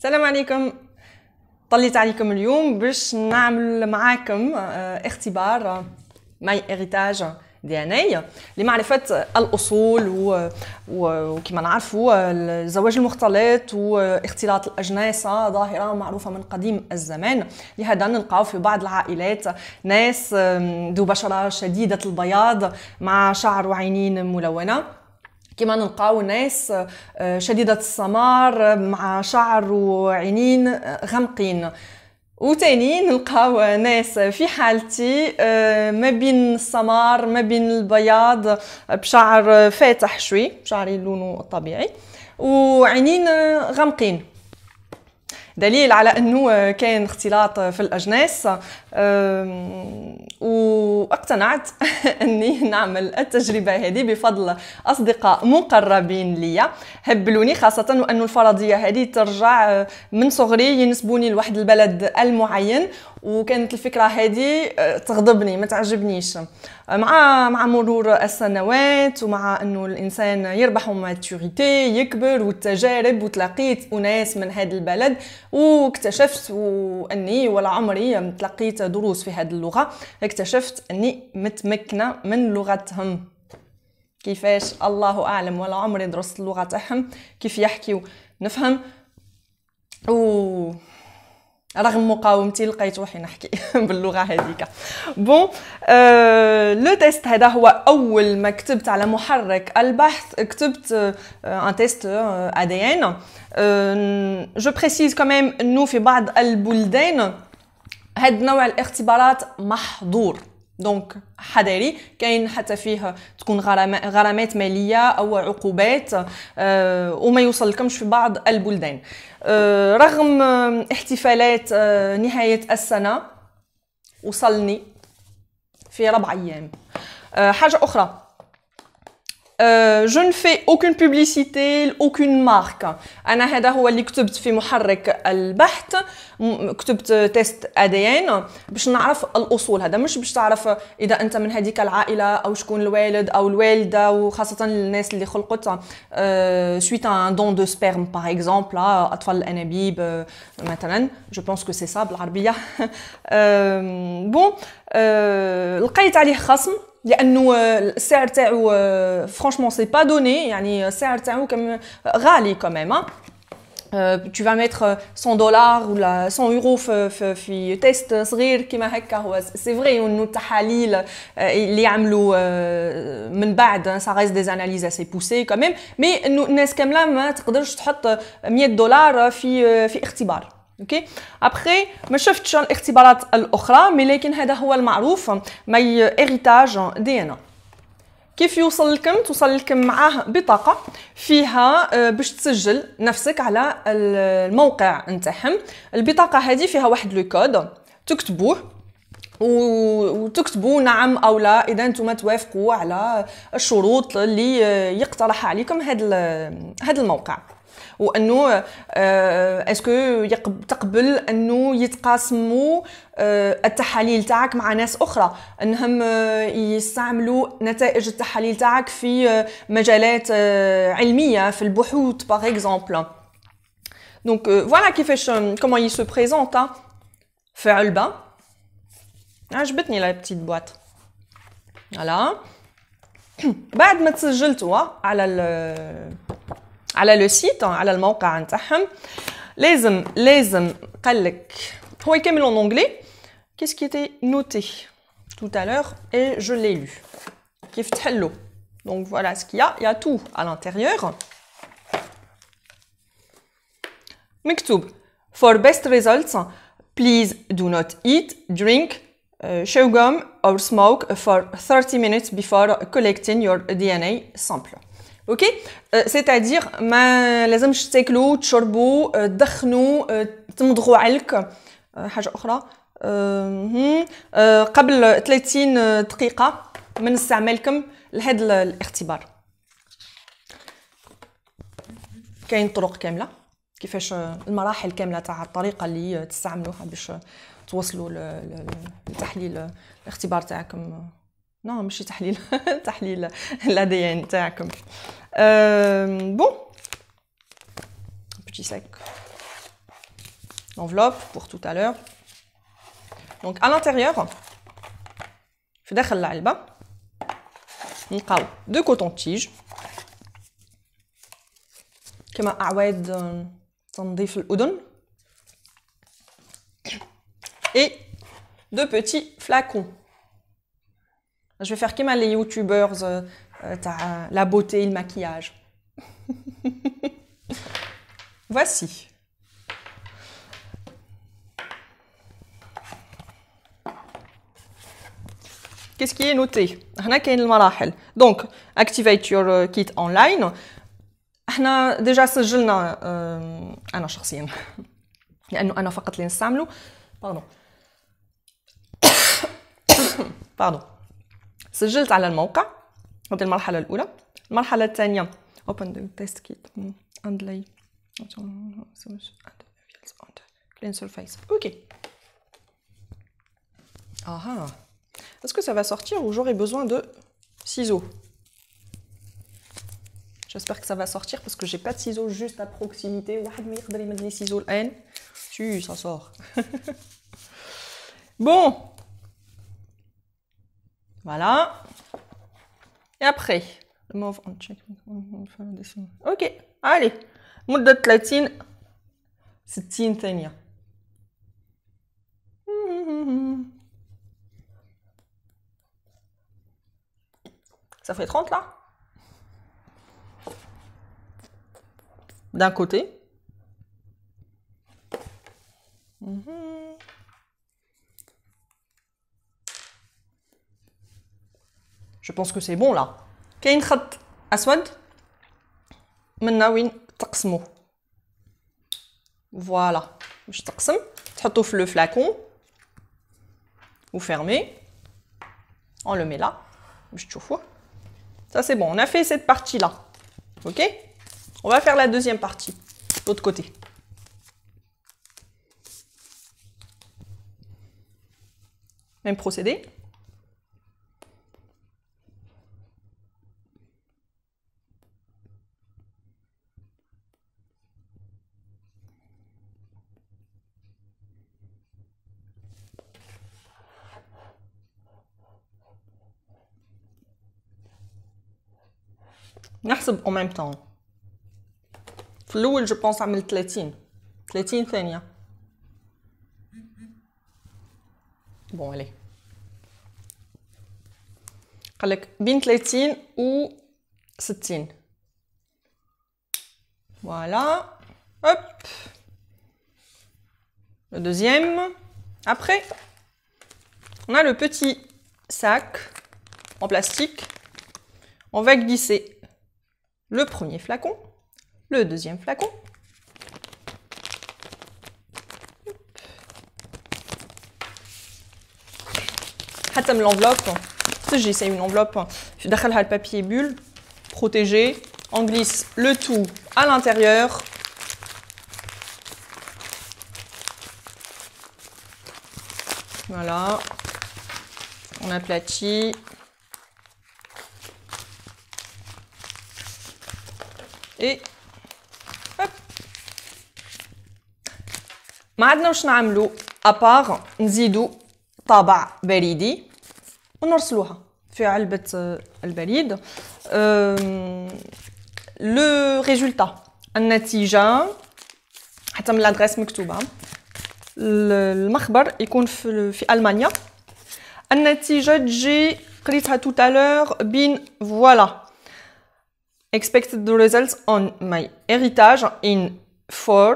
السلام عليكم طليت عليكم اليوم باش نعمل معاكم آه، اختبار ماي اريتاج دي ان اي لمعرفه الاصول و... وكما نعرفوا آه، الزواج المختلط واختلاط آه، الاجناس ظاهره معروفه من قديم الزمان لهذا نلقاو في بعض العائلات ناس ذو بشره شديده البياض مع شعر وعينين ملونه كمان نلقاو ناس آه، شديدة السمار آه، مع شعر وعينين آه، غامقين وتاني نلقاو ناس في حالتي ما بين السمار ما بين البياض بشعر فاتح شوي شعري لونه الطبيعي وعينين غامقين دليل على انه آه، كان اختلاط في الاجناس واقتنعت اني نعمل التجربه هذه بفضل اصدقاء مقربين ليا هبلوني خاصه وانه الفرضيه هذه ترجع آه، من صغري ينسبوني لواحد البلد المعين وكانت الفكره هذه آه، تغضبني ما تعجبنيش مع مع مرور السنوات ومع انه الانسان يربح ماتوريتي يكبر والتجارب وتلاقيت اناس من هذا البلد واكتشفت اني ولا عمري تلقيت دروس في هذه اللغه اكتشفت اني متمكنه من لغتهم كيفاش الله اعلم ولا عمري درست اللغه تاعهم كيف يحكيو نفهم و رغم مقاومتي لقيت روحي نحكي باللغه هذيك بون أه لو تيست هذا هو اول ما كتبت على محرك البحث كتبت ان تيست ادي ان جو بريسيز كمان انه في بعض البلدان هاد نوع الاختبارات محظور دونك حذري كاين حتى فيه تكون غرامات ماليه او عقوبات وما يوصلكمش في بعض البلدان رغم احتفالات نهايه السنه وصلني في ربع ايام حاجه اخرى أه euh, جو ne fais aucune publicité aucune marque انا هذا هو اللي كتبت في محرك البحث كتبت تيست ا دي ان باش نعرف الاصول هذا مش باش تعرف اذا انت من هذيك العائله او شكون الوالد او الوالده وخاصه الناس اللي خلقت أه سويت ان دون دو سبيرم باغ اكزومبل اطفال الانابيب مثلا جو بونس كو سي سا بالعربيه أه بون لقيت عليه خصم Parce que franchement, c'est pas donné. Il y a quand même. Hein. Tu vas mettre 100 dollars ou 100 euros un qui C'est vrai, les hein، sont Ça des analyses assez poussées quand même. Mais nous a un peu de dollars dollars اوكي ابخي ما شفتش الاختبارات الاخرى مي لكن هذا هو المعروف مي اريتاج ان كيف يوصل لكم توصل لكم معاه بطاقه فيها آه، باش تسجل نفسك على الموقع نتاعهم البطاقه هذه فيها واحد لو كود تكتبوه وتكتبوا نعم او لا اذا انتم توافقوا على الشروط اللي آه، يقترحها عليكم هذا هذا الموقع وانه آه، اسكو تقبل انه يتقاسموا آه، التحاليل تاعك مع ناس اخرى انهم آه، يستعملوا نتائج التحاليل تاعك في مجالات علميه في البحوث باغ اكزومبل دونك فوالا كيفاش كومون يسو بريزونت في علبه عجبتني لا بتيت بواط فوالا بعد ما تسجلتوا على على لو سيت على الموقع نتاعهم لازم لازم لك هو يكمل en anglais qu'est-ce qui était noté tout à l'heure et je l'ai lu كيف تحلو donc voilà ce qu'il y a il y a tout à l'intérieur مكتوب for best results please do not eat drink Uh, chew gum or smoke for 30 minutes before collecting your DNA sample. اوكي سيتادير ما لازمش تاكلوا تشربوا تدخنوا تمضغوا علك حاجه اخرى قبل 30 دقيقه من استعمالكم لهذا الاختبار كاين طرق كامله كيفاش المراحل كامله تاع الطريقه اللي تستعملوها باش توصلوا لتحليل الاختبار تاعكم نو ماشي تحليل تحليل الاديان تاعكم Euh, bon, petit sac, enveloppe pour tout à l'heure. Donc à l'intérieur, je vais l'alba, ah, de cotons tige comme awed تنظيف euh, et deux petits flacons. Je vais faire comme les youtubeurs euh, euh, la beauté et le maquillage. Voici. Qu'est-ce qui est noté Donc, activate your euh, kit online. suis déjà ce je suis لانه que فقط Pardon. Pardon. Pardon. sur le هذه المرحلة La المرحلة deuxième. open the test kit and lay clean surface ok ah est-ce que ça va sortir ou j'aurai besoin de ciseaux J'espère que ça va sortir parce que j'ai pas de ciseaux juste à proximité. les ciseaux Tu, ça sort. bon. Voilà. Et après, remove and check. Ok, allez. مدة 30 60 ثانية. Ça fait 30 là D'un côté. Mm -hmm. Je pense que c'est bon là. une خط اسود منا وين تقسمو Voilà, je تقسم on le met là ça c'est bon on a fait cette partie là OK on va faire la deuxième partie l'autre côté même procédé نحسب او ميم طون في الاول جو بونس عملت 30 30 ثانيه بون عليه قال بين 30 و 60 فوالا هوب Le deuxième. Après, on a le petit sac en plastique. On va glisser le premier flacon, le deuxième flacon, Hatam l'enveloppe, j'essaie une enveloppe, je le papier bulle, protégé, on glisse le tout à l'intérieur. Voilà, on aplatit. ايه هب ما عندنا واش نعملو ابار نزيدو طابع بريدي ونرسلوها في علبة البريد لو ريزولتا النتيجة حتى من الادريس مكتوبة المخبر يكون في, المانيا النتيجة تجي قريتها توتالور بين فوالا expected the results on my heritage in 4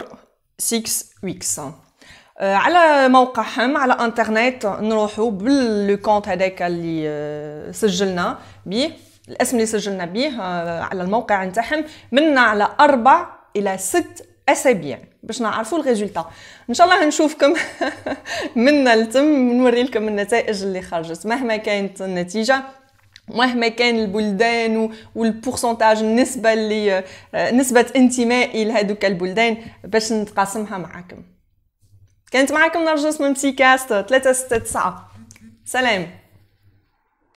6 weeks euh, على موقعهم على انترنت نروحوا باللو كونت هذاك اللي آه، سجلنا به الاسم اللي سجلنا به آه، على الموقع نتاعهم منا على اربع الى ست اسابيع باش نعرفوا الريزولتا ان شاء الله نشوفكم منا لتم نوري لكم النتائج اللي خرجت مهما كانت النتيجه مهما كان البلدان والبورسنتاج النسبه اللي آه، نسبه انتمائي لهذوك البلدان باش نتقاسمها معاكم كانت معاكم نرجس من بسيكاست 369 سلام